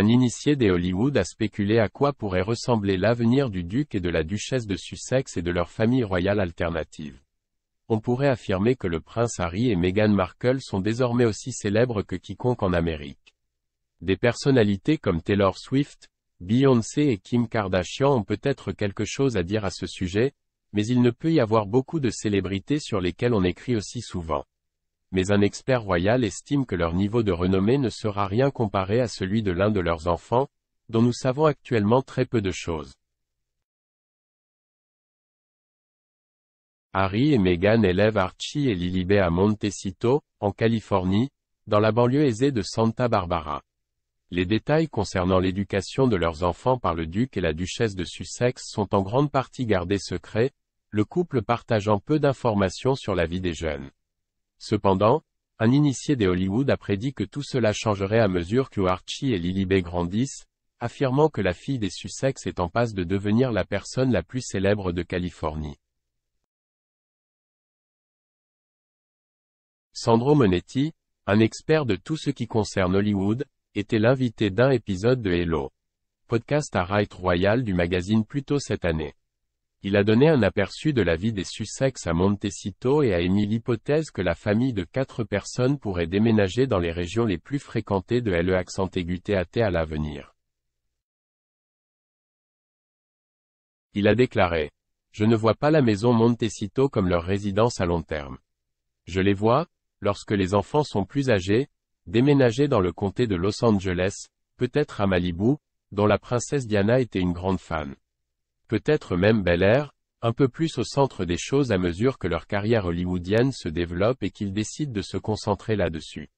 Un initié des Hollywood a spéculé à quoi pourrait ressembler l'avenir du duc et de la duchesse de Sussex et de leur famille royale alternative. On pourrait affirmer que le prince Harry et Meghan Markle sont désormais aussi célèbres que quiconque en Amérique. Des personnalités comme Taylor Swift, Beyoncé et Kim Kardashian ont peut-être quelque chose à dire à ce sujet, mais il ne peut y avoir beaucoup de célébrités sur lesquelles on écrit aussi souvent mais un expert royal estime que leur niveau de renommée ne sera rien comparé à celui de l'un de leurs enfants, dont nous savons actuellement très peu de choses. Harry et Meghan élèvent Archie et Lilibet à Montecito, en Californie, dans la banlieue aisée de Santa Barbara. Les détails concernant l'éducation de leurs enfants par le duc et la duchesse de Sussex sont en grande partie gardés secrets, le couple partageant peu d'informations sur la vie des jeunes. Cependant, un initié des Hollywood a prédit que tout cela changerait à mesure que Archie et Lily Bay grandissent, affirmant que la fille des Sussex est en passe de devenir la personne la plus célèbre de Californie. Sandro Monetti, un expert de tout ce qui concerne Hollywood, était l'invité d'un épisode de Hello, podcast à Right Royal du magazine plus tôt cette année. Il a donné un aperçu de la vie des Sussex à Montecito et a émis l'hypothèse que la famille de quatre personnes pourrait déménager dans les régions les plus fréquentées de LE accent à l'avenir. Il a déclaré je ne vois pas la maison Montecito comme leur résidence à long terme. Je les vois, lorsque les enfants sont plus âgés, déménager dans le comté de Los Angeles, peut-être à Malibu, dont la princesse Diana était une grande fan peut-être même Bel Air, un peu plus au centre des choses à mesure que leur carrière hollywoodienne se développe et qu'ils décident de se concentrer là-dessus.